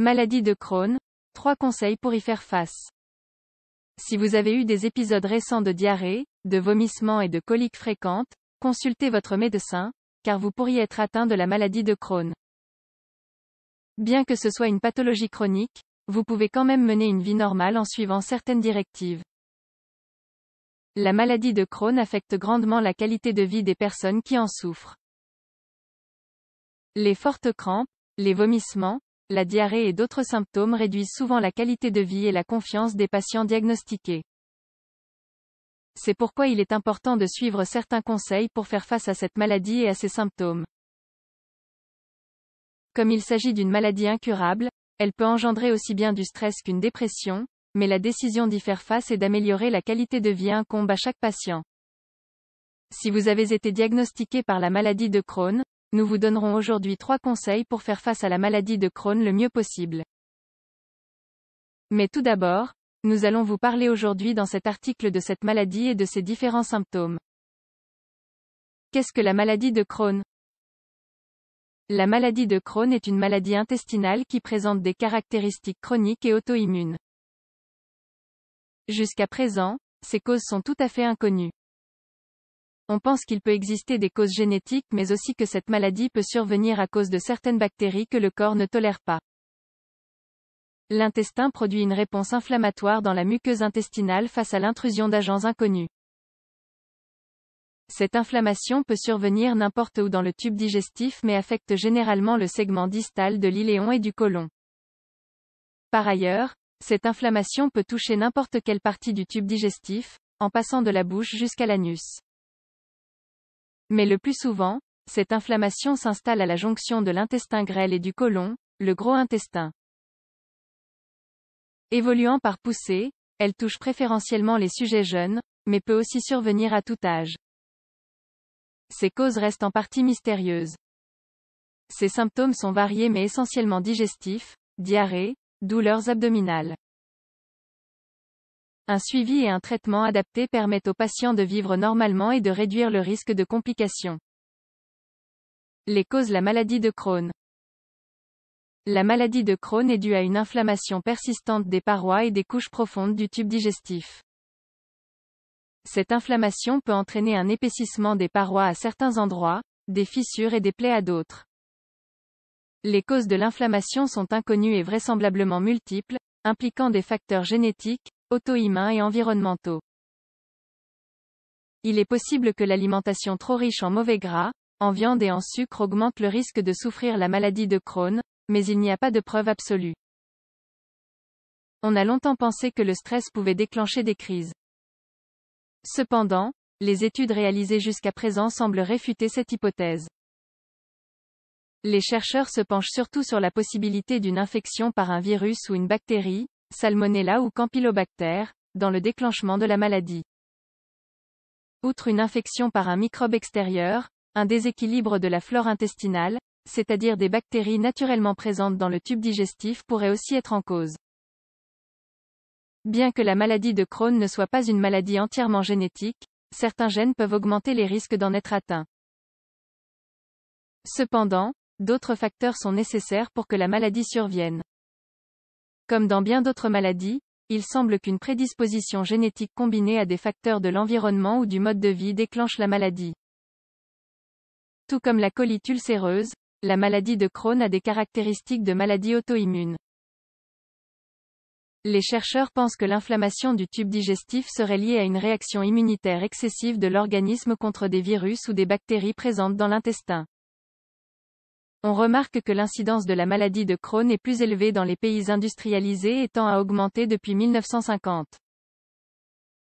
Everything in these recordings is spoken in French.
Maladie de Crohn, Trois conseils pour y faire face. Si vous avez eu des épisodes récents de diarrhée, de vomissements et de coliques fréquentes, consultez votre médecin, car vous pourriez être atteint de la maladie de Crohn. Bien que ce soit une pathologie chronique, vous pouvez quand même mener une vie normale en suivant certaines directives. La maladie de Crohn affecte grandement la qualité de vie des personnes qui en souffrent. Les fortes crampes, les vomissements, la diarrhée et d'autres symptômes réduisent souvent la qualité de vie et la confiance des patients diagnostiqués. C'est pourquoi il est important de suivre certains conseils pour faire face à cette maladie et à ses symptômes. Comme il s'agit d'une maladie incurable, elle peut engendrer aussi bien du stress qu'une dépression, mais la décision d'y faire face et d'améliorer la qualité de vie incombe à chaque patient. Si vous avez été diagnostiqué par la maladie de Crohn, nous vous donnerons aujourd'hui trois conseils pour faire face à la maladie de Crohn le mieux possible. Mais tout d'abord, nous allons vous parler aujourd'hui dans cet article de cette maladie et de ses différents symptômes. Qu'est-ce que la maladie de Crohn La maladie de Crohn est une maladie intestinale qui présente des caractéristiques chroniques et auto-immunes. Jusqu'à présent, ses causes sont tout à fait inconnues. On pense qu'il peut exister des causes génétiques mais aussi que cette maladie peut survenir à cause de certaines bactéries que le corps ne tolère pas. L'intestin produit une réponse inflammatoire dans la muqueuse intestinale face à l'intrusion d'agents inconnus. Cette inflammation peut survenir n'importe où dans le tube digestif mais affecte généralement le segment distal de l'iléon et du côlon. Par ailleurs, cette inflammation peut toucher n'importe quelle partie du tube digestif, en passant de la bouche jusqu'à l'anus. Mais le plus souvent, cette inflammation s'installe à la jonction de l'intestin grêle et du côlon, le gros intestin. Évoluant par poussée, elle touche préférentiellement les sujets jeunes, mais peut aussi survenir à tout âge. Ses causes restent en partie mystérieuses. Ses symptômes sont variés mais essentiellement digestifs, diarrhées, douleurs abdominales. Un suivi et un traitement adaptés permettent aux patients de vivre normalement et de réduire le risque de complications. Les causes La maladie de Crohn. La maladie de Crohn est due à une inflammation persistante des parois et des couches profondes du tube digestif. Cette inflammation peut entraîner un épaississement des parois à certains endroits, des fissures et des plaies à d'autres. Les causes de l'inflammation sont inconnues et vraisemblablement multiples, impliquant des facteurs génétiques, auto-humains et environnementaux. Il est possible que l'alimentation trop riche en mauvais gras, en viande et en sucre augmente le risque de souffrir la maladie de Crohn, mais il n'y a pas de preuve absolue. On a longtemps pensé que le stress pouvait déclencher des crises. Cependant, les études réalisées jusqu'à présent semblent réfuter cette hypothèse. Les chercheurs se penchent surtout sur la possibilité d'une infection par un virus ou une bactérie, salmonella ou campylobactère, dans le déclenchement de la maladie. Outre une infection par un microbe extérieur, un déséquilibre de la flore intestinale, c'est-à-dire des bactéries naturellement présentes dans le tube digestif pourrait aussi être en cause. Bien que la maladie de Crohn ne soit pas une maladie entièrement génétique, certains gènes peuvent augmenter les risques d'en être atteints. Cependant, d'autres facteurs sont nécessaires pour que la maladie survienne. Comme dans bien d'autres maladies, il semble qu'une prédisposition génétique combinée à des facteurs de l'environnement ou du mode de vie déclenche la maladie. Tout comme la colite ulcéreuse, la maladie de Crohn a des caractéristiques de maladie auto-immune. Les chercheurs pensent que l'inflammation du tube digestif serait liée à une réaction immunitaire excessive de l'organisme contre des virus ou des bactéries présentes dans l'intestin. On remarque que l'incidence de la maladie de Crohn est plus élevée dans les pays industrialisés et tend à augmenter depuis 1950.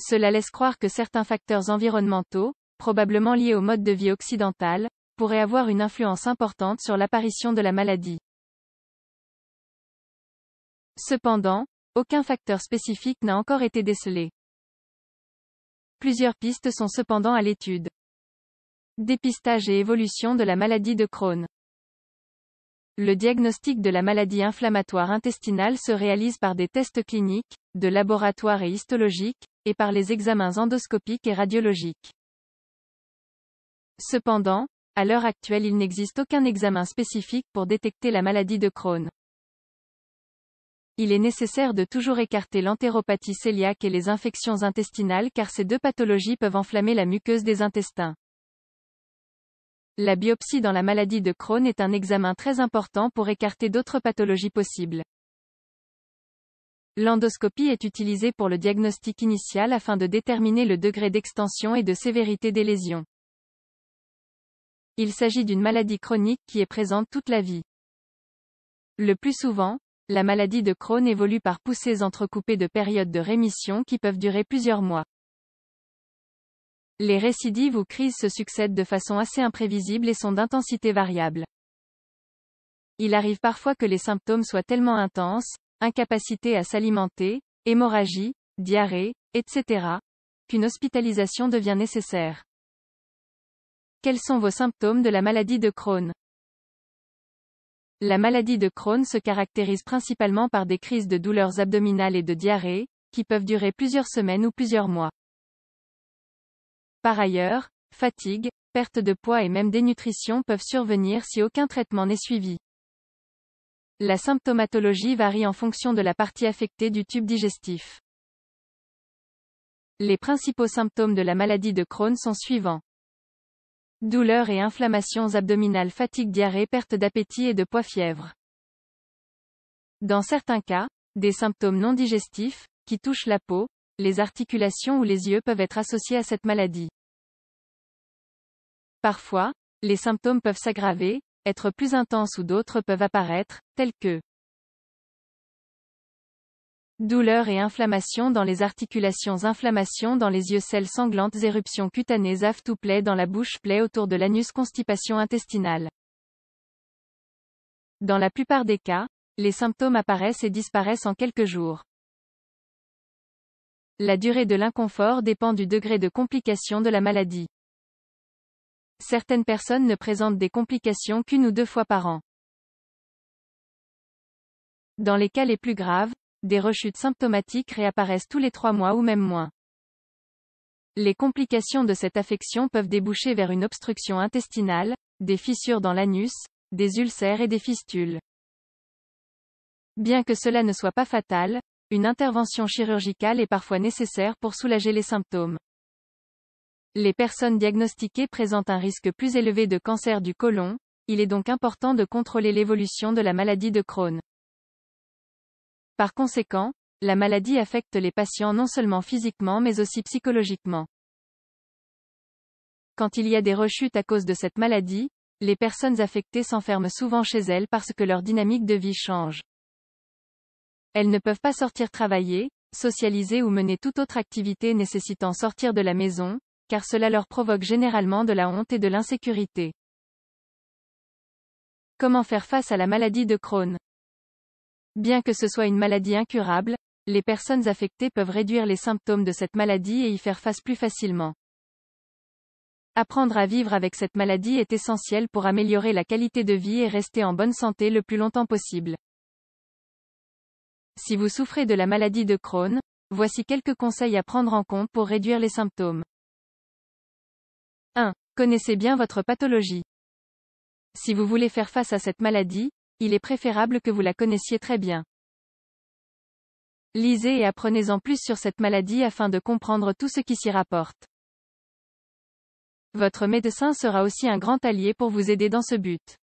Cela laisse croire que certains facteurs environnementaux, probablement liés au mode de vie occidental, pourraient avoir une influence importante sur l'apparition de la maladie. Cependant, aucun facteur spécifique n'a encore été décelé. Plusieurs pistes sont cependant à l'étude. Dépistage et évolution de la maladie de Crohn. Le diagnostic de la maladie inflammatoire intestinale se réalise par des tests cliniques, de laboratoire et histologiques, et par les examens endoscopiques et radiologiques. Cependant, à l'heure actuelle il n'existe aucun examen spécifique pour détecter la maladie de Crohn. Il est nécessaire de toujours écarter l'entéropathie cœliaque et les infections intestinales car ces deux pathologies peuvent enflammer la muqueuse des intestins. La biopsie dans la maladie de Crohn est un examen très important pour écarter d'autres pathologies possibles. L'endoscopie est utilisée pour le diagnostic initial afin de déterminer le degré d'extension et de sévérité des lésions. Il s'agit d'une maladie chronique qui est présente toute la vie. Le plus souvent, la maladie de Crohn évolue par poussées entrecoupées de périodes de rémission qui peuvent durer plusieurs mois. Les récidives ou crises se succèdent de façon assez imprévisible et sont d'intensité variable. Il arrive parfois que les symptômes soient tellement intenses, incapacité à s'alimenter, hémorragie, diarrhée, etc., qu'une hospitalisation devient nécessaire. Quels sont vos symptômes de la maladie de Crohn La maladie de Crohn se caractérise principalement par des crises de douleurs abdominales et de diarrhée, qui peuvent durer plusieurs semaines ou plusieurs mois. Par ailleurs, fatigue, perte de poids et même dénutrition peuvent survenir si aucun traitement n'est suivi. La symptomatologie varie en fonction de la partie affectée du tube digestif. Les principaux symptômes de la maladie de Crohn sont suivants. Douleurs et inflammations abdominales, fatigue, diarrhée, perte d'appétit et de poids, fièvre. Dans certains cas, des symptômes non digestifs, qui touchent la peau, les articulations ou les yeux peuvent être associés à cette maladie. Parfois, les symptômes peuvent s'aggraver, être plus intenses ou d'autres peuvent apparaître, tels que douleurs et inflammation dans les articulations, inflammation dans les yeux, selles sanglantes, éruptions cutanées, aft ou plaies dans la bouche, plaies autour de l'anus, constipation intestinale. Dans la plupart des cas, les symptômes apparaissent et disparaissent en quelques jours. La durée de l'inconfort dépend du degré de complication de la maladie. Certaines personnes ne présentent des complications qu'une ou deux fois par an. Dans les cas les plus graves, des rechutes symptomatiques réapparaissent tous les trois mois ou même moins. Les complications de cette affection peuvent déboucher vers une obstruction intestinale, des fissures dans l'anus, des ulcères et des fistules. Bien que cela ne soit pas fatal, une intervention chirurgicale est parfois nécessaire pour soulager les symptômes. Les personnes diagnostiquées présentent un risque plus élevé de cancer du côlon, il est donc important de contrôler l'évolution de la maladie de Crohn. Par conséquent, la maladie affecte les patients non seulement physiquement mais aussi psychologiquement. Quand il y a des rechutes à cause de cette maladie, les personnes affectées s'enferment souvent chez elles parce que leur dynamique de vie change. Elles ne peuvent pas sortir travailler, socialiser ou mener toute autre activité nécessitant sortir de la maison, car cela leur provoque généralement de la honte et de l'insécurité. Comment faire face à la maladie de Crohn Bien que ce soit une maladie incurable, les personnes affectées peuvent réduire les symptômes de cette maladie et y faire face plus facilement. Apprendre à vivre avec cette maladie est essentiel pour améliorer la qualité de vie et rester en bonne santé le plus longtemps possible. Si vous souffrez de la maladie de Crohn, voici quelques conseils à prendre en compte pour réduire les symptômes. 1. Connaissez bien votre pathologie. Si vous voulez faire face à cette maladie, il est préférable que vous la connaissiez très bien. Lisez et apprenez en plus sur cette maladie afin de comprendre tout ce qui s'y rapporte. Votre médecin sera aussi un grand allié pour vous aider dans ce but.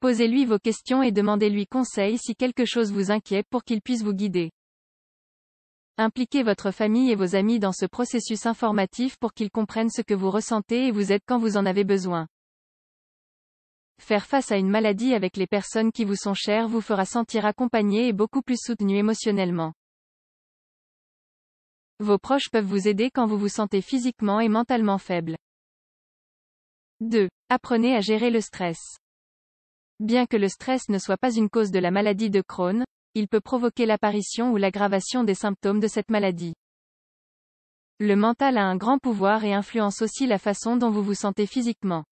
Posez-lui vos questions et demandez-lui conseil si quelque chose vous inquiète pour qu'il puisse vous guider. Impliquez votre famille et vos amis dans ce processus informatif pour qu'ils comprennent ce que vous ressentez et vous aident quand vous en avez besoin. Faire face à une maladie avec les personnes qui vous sont chères vous fera sentir accompagné et beaucoup plus soutenu émotionnellement. Vos proches peuvent vous aider quand vous vous sentez physiquement et mentalement faible. 2. Apprenez à gérer le stress. Bien que le stress ne soit pas une cause de la maladie de Crohn, il peut provoquer l'apparition ou l'aggravation des symptômes de cette maladie. Le mental a un grand pouvoir et influence aussi la façon dont vous vous sentez physiquement.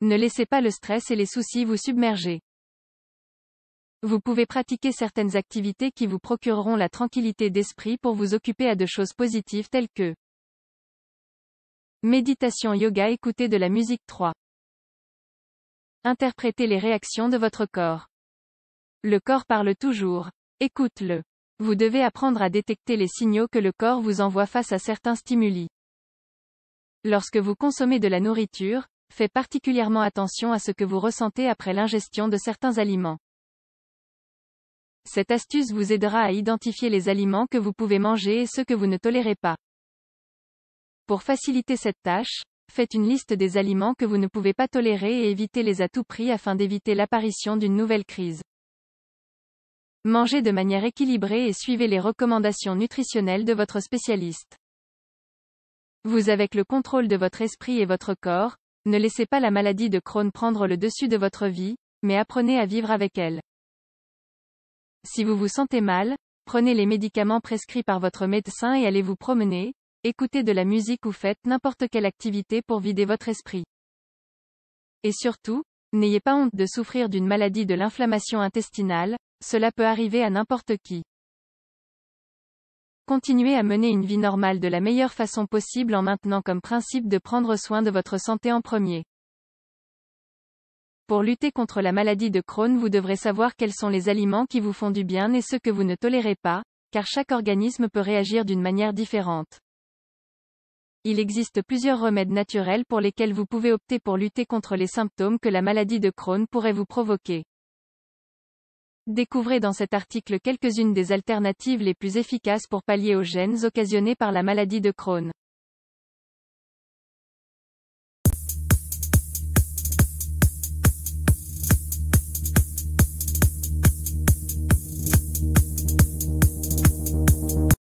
Ne laissez pas le stress et les soucis vous submerger. Vous pouvez pratiquer certaines activités qui vous procureront la tranquillité d'esprit pour vous occuper à de choses positives telles que méditation yoga écouter de la musique 3. Interprétez les réactions de votre corps. Le corps parle toujours. Écoute-le. Vous devez apprendre à détecter les signaux que le corps vous envoie face à certains stimuli. Lorsque vous consommez de la nourriture, faites particulièrement attention à ce que vous ressentez après l'ingestion de certains aliments. Cette astuce vous aidera à identifier les aliments que vous pouvez manger et ceux que vous ne tolérez pas. Pour faciliter cette tâche, Faites une liste des aliments que vous ne pouvez pas tolérer et évitez-les à tout prix afin d'éviter l'apparition d'une nouvelle crise. Mangez de manière équilibrée et suivez les recommandations nutritionnelles de votre spécialiste. Vous avez le contrôle de votre esprit et votre corps, ne laissez pas la maladie de Crohn prendre le dessus de votre vie, mais apprenez à vivre avec elle. Si vous vous sentez mal, prenez les médicaments prescrits par votre médecin et allez vous promener, écoutez de la musique ou faites n'importe quelle activité pour vider votre esprit. Et surtout, n'ayez pas honte de souffrir d'une maladie de l'inflammation intestinale, cela peut arriver à n'importe qui. Continuez à mener une vie normale de la meilleure façon possible en maintenant comme principe de prendre soin de votre santé en premier. Pour lutter contre la maladie de Crohn, vous devrez savoir quels sont les aliments qui vous font du bien et ceux que vous ne tolérez pas, car chaque organisme peut réagir d'une manière différente. Il existe plusieurs remèdes naturels pour lesquels vous pouvez opter pour lutter contre les symptômes que la maladie de Crohn pourrait vous provoquer. Découvrez dans cet article quelques-unes des alternatives les plus efficaces pour pallier aux gènes occasionnés par la maladie de Crohn.